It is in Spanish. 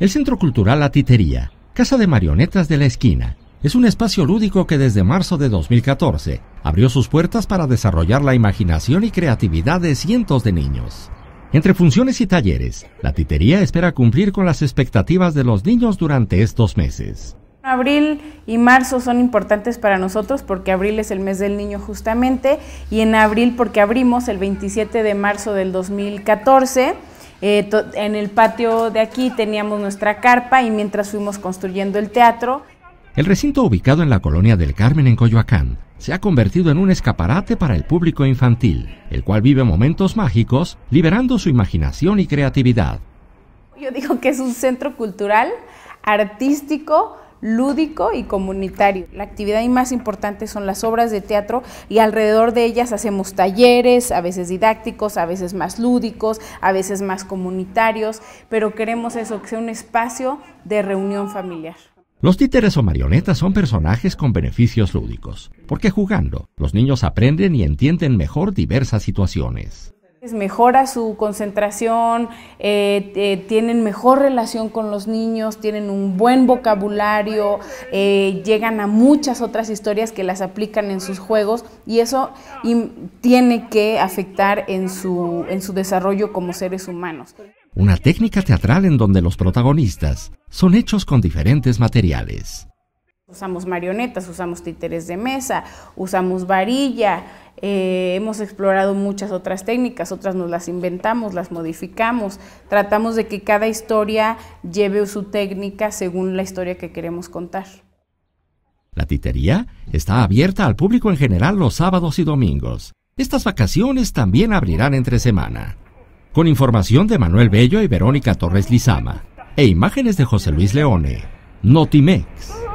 El Centro Cultural La Titería, Casa de Marionetas de la Esquina, es un espacio lúdico que desde marzo de 2014 abrió sus puertas para desarrollar la imaginación y creatividad de cientos de niños. Entre funciones y talleres, la titería espera cumplir con las expectativas de los niños durante estos meses. Abril y marzo son importantes para nosotros porque abril es el mes del niño justamente y en abril porque abrimos el 27 de marzo del 2014 eh, en el patio de aquí teníamos nuestra carpa y mientras fuimos construyendo el teatro. El recinto ubicado en la colonia del Carmen en Coyoacán se ha convertido en un escaparate para el público infantil, el cual vive momentos mágicos, liberando su imaginación y creatividad. Yo digo que es un centro cultural, artístico, lúdico y comunitario. La actividad más importante son las obras de teatro y alrededor de ellas hacemos talleres, a veces didácticos, a veces más lúdicos, a veces más comunitarios, pero queremos eso, que sea un espacio de reunión familiar. Los títeres o marionetas son personajes con beneficios lúdicos, porque jugando los niños aprenden y entienden mejor diversas situaciones mejora su concentración, eh, eh, tienen mejor relación con los niños, tienen un buen vocabulario, eh, llegan a muchas otras historias que las aplican en sus juegos y eso tiene que afectar en su desarrollo como seres humanos. Una técnica teatral en donde los protagonistas son hechos con diferentes materiales. Usamos marionetas, usamos títeres de mesa, usamos varilla, eh, hemos explorado muchas otras técnicas, otras nos las inventamos, las modificamos, tratamos de que cada historia lleve su técnica según la historia que queremos contar. La titería está abierta al público en general los sábados y domingos. Estas vacaciones también abrirán entre semana. Con información de Manuel Bello y Verónica Torres Lizama e imágenes de José Luis Leone. Notimex.